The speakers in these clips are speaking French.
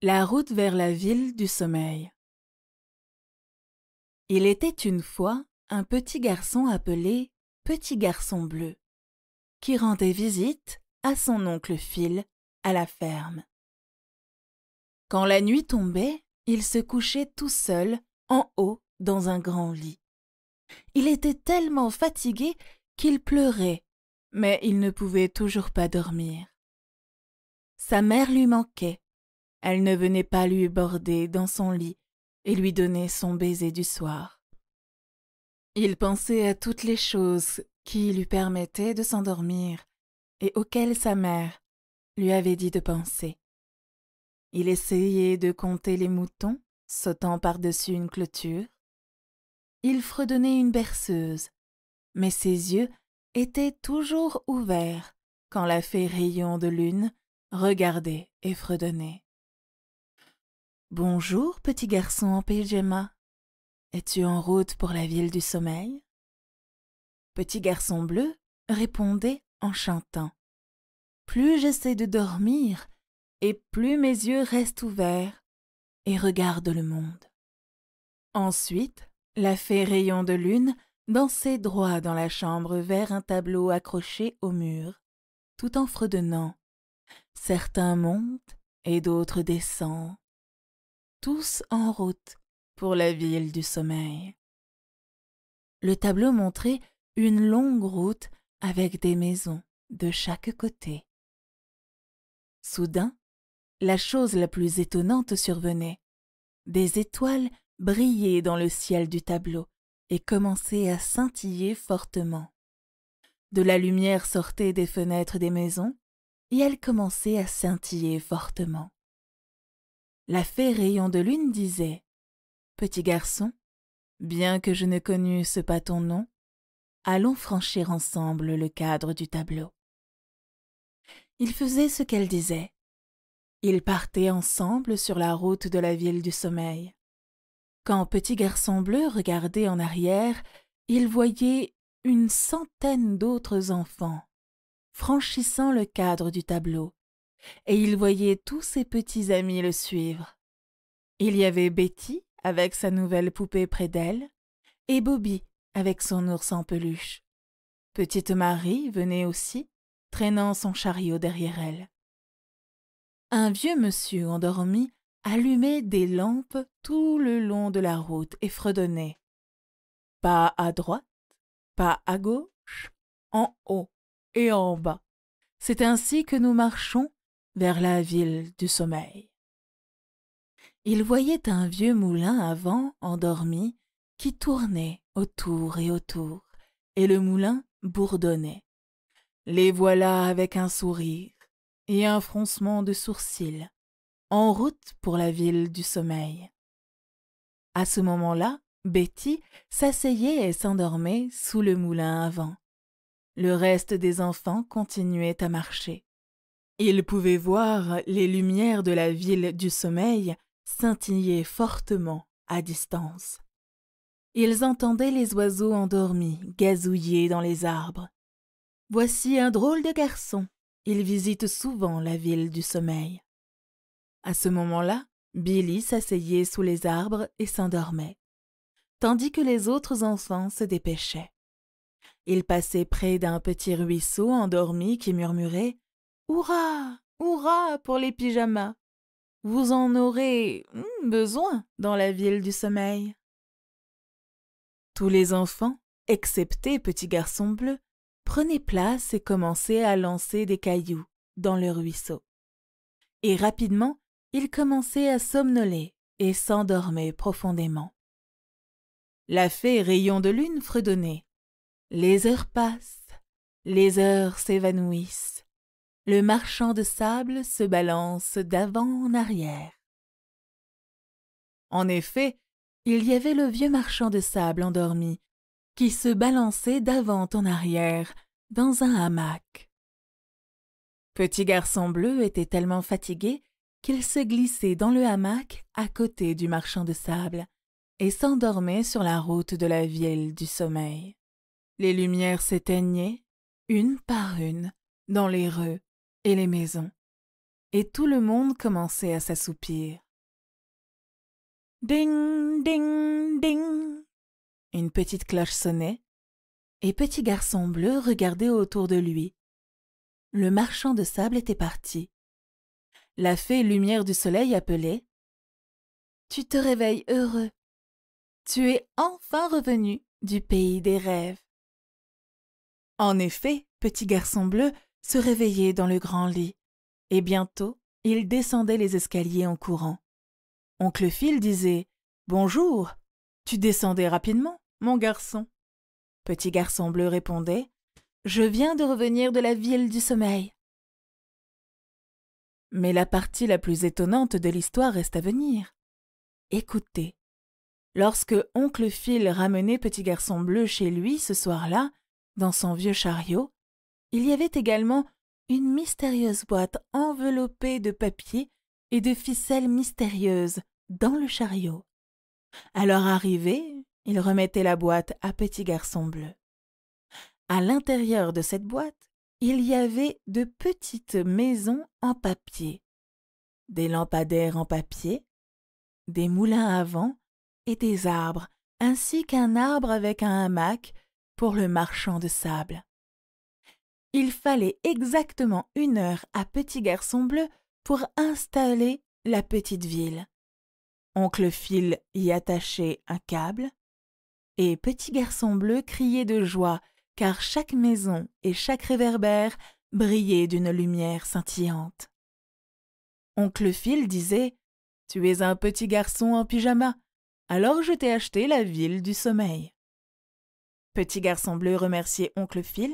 La route vers la ville du sommeil Il était une fois un petit garçon appelé Petit garçon bleu, qui rendait visite à son oncle Phil à la ferme. Quand la nuit tombait, il se couchait tout seul en haut dans un grand lit. Il était tellement fatigué qu'il pleurait, mais il ne pouvait toujours pas dormir. Sa mère lui manquait elle ne venait pas lui border dans son lit et lui donner son baiser du soir. Il pensait à toutes les choses qui lui permettaient de s'endormir et auxquelles sa mère lui avait dit de penser. Il essayait de compter les moutons, sautant par-dessus une clôture. Il fredonnait une berceuse, mais ses yeux étaient toujours ouverts quand la fée rayon de lune regardait et fredonnait. Bonjour, petit garçon en pyjama. Es-tu en route pour la ville du sommeil Petit garçon bleu répondait en chantant. Plus j'essaie de dormir, et plus mes yeux restent ouverts et regardent le monde. Ensuite, la fée rayon de lune dansait droit dans la chambre vers un tableau accroché au mur, tout en fredonnant. Certains montent et d'autres descendent tous en route pour la ville du sommeil. Le tableau montrait une longue route avec des maisons de chaque côté. Soudain, la chose la plus étonnante survenait. Des étoiles brillaient dans le ciel du tableau et commençaient à scintiller fortement. De la lumière sortait des fenêtres des maisons et elles commençait à scintiller fortement la fée Rayon de Lune disait Petit garçon, bien que je ne connusse pas ton nom, allons franchir ensemble le cadre du tableau. Il faisait ce qu'elle disait. Ils partaient ensemble sur la route de la ville du sommeil. Quand Petit Garçon Bleu regardait en arrière, il voyait une centaine d'autres enfants franchissant le cadre du tableau, et il voyait tous ses petits amis le suivre. Il y avait Betty avec sa nouvelle poupée près d'elle, et Bobby avec son ours en peluche. Petite Marie venait aussi, traînant son chariot derrière elle. Un vieux monsieur endormi allumait des lampes tout le long de la route et fredonnait. Pas à droite, pas à gauche, en haut et en bas. C'est ainsi que nous marchons vers la ville du sommeil. Il voyait un vieux moulin à vent endormi qui tournait autour et autour, et le moulin bourdonnait. Les voilà avec un sourire et un froncement de sourcils, en route pour la ville du sommeil. À ce moment-là, Betty s'asseyait et s'endormait sous le moulin à vent. Le reste des enfants continuait à marcher. Ils pouvaient voir les lumières de la ville du sommeil scintiller fortement à distance. Ils entendaient les oiseaux endormis gazouiller dans les arbres. Voici un drôle de garçon. Il visite souvent la ville du sommeil. À ce moment-là, Billy s'asseyait sous les arbres et s'endormait, tandis que les autres enfants se dépêchaient. Ils passaient près d'un petit ruisseau endormi qui murmurait Hurrah Hurrah pour les pyjamas Vous en aurez hmm, besoin dans la ville du sommeil. Tous les enfants, excepté Petit Garçon Bleu, prenaient place et commençaient à lancer des cailloux dans le ruisseau. Et rapidement, ils commençaient à somnoler et s'endormaient profondément. La fée rayon de lune fredonnait. Les heures passent, les heures s'évanouissent, le marchand de sable se balance d'avant en arrière. En effet, il y avait le vieux marchand de sable endormi, qui se balançait d'avant en arrière, dans un hamac. Petit garçon bleu était tellement fatigué qu'il se glissait dans le hamac à côté du marchand de sable et s'endormait sur la route de la ville du sommeil. Les lumières s'éteignaient, une par une, dans les rues, et les maisons, et tout le monde commençait à s'assoupir. Ding, ding, ding. Une petite cloche sonnait, et Petit Garçon Bleu regardait autour de lui. Le marchand de sable était parti. La fée Lumière du Soleil appelait. Tu te réveilles heureux. Tu es enfin revenu du pays des rêves. En effet, Petit Garçon Bleu se réveillait dans le grand lit, et bientôt il descendait les escaliers en courant. Oncle Phil disait Bonjour, tu descendais rapidement, mon garçon. Petit garçon bleu répondait Je viens de revenir de la ville du sommeil. Mais la partie la plus étonnante de l'histoire reste à venir. Écoutez. Lorsque oncle Phil ramenait Petit Garçon Bleu chez lui ce soir-là, dans son vieux chariot, il y avait également une mystérieuse boîte enveloppée de papier et de ficelles mystérieuses dans le chariot. À leur arrivée, il remettait la boîte à Petit Garçon Bleu. À l'intérieur de cette boîte, il y avait de petites maisons en papier, des lampadaires en papier, des moulins à vent et des arbres, ainsi qu'un arbre avec un hamac pour le marchand de sable il fallait exactement une heure à Petit Garçon Bleu pour installer la petite ville. Oncle Phil y attachait un câble, et Petit Garçon Bleu criait de joie, car chaque maison et chaque réverbère brillait d'une lumière scintillante. Oncle Phil disait Tu es un petit garçon en pyjama, alors je t'ai acheté la ville du sommeil. Petit Garçon Bleu remerciait Oncle Phil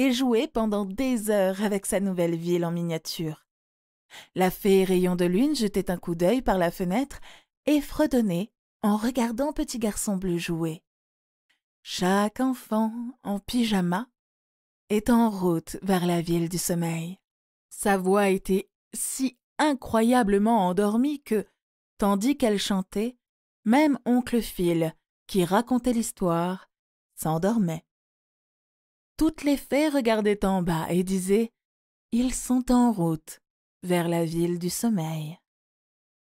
et jouait pendant des heures avec sa nouvelle ville en miniature. La fée Rayon de Lune jetait un coup d'œil par la fenêtre et fredonnait en regardant Petit Garçon Bleu jouer. Chaque enfant en pyjama est en route vers la ville du sommeil. Sa voix était si incroyablement endormie que, tandis qu'elle chantait, même oncle Phil, qui racontait l'histoire, s'endormait toutes les fées regardaient en bas et disaient Ils sont en route vers la ville du sommeil.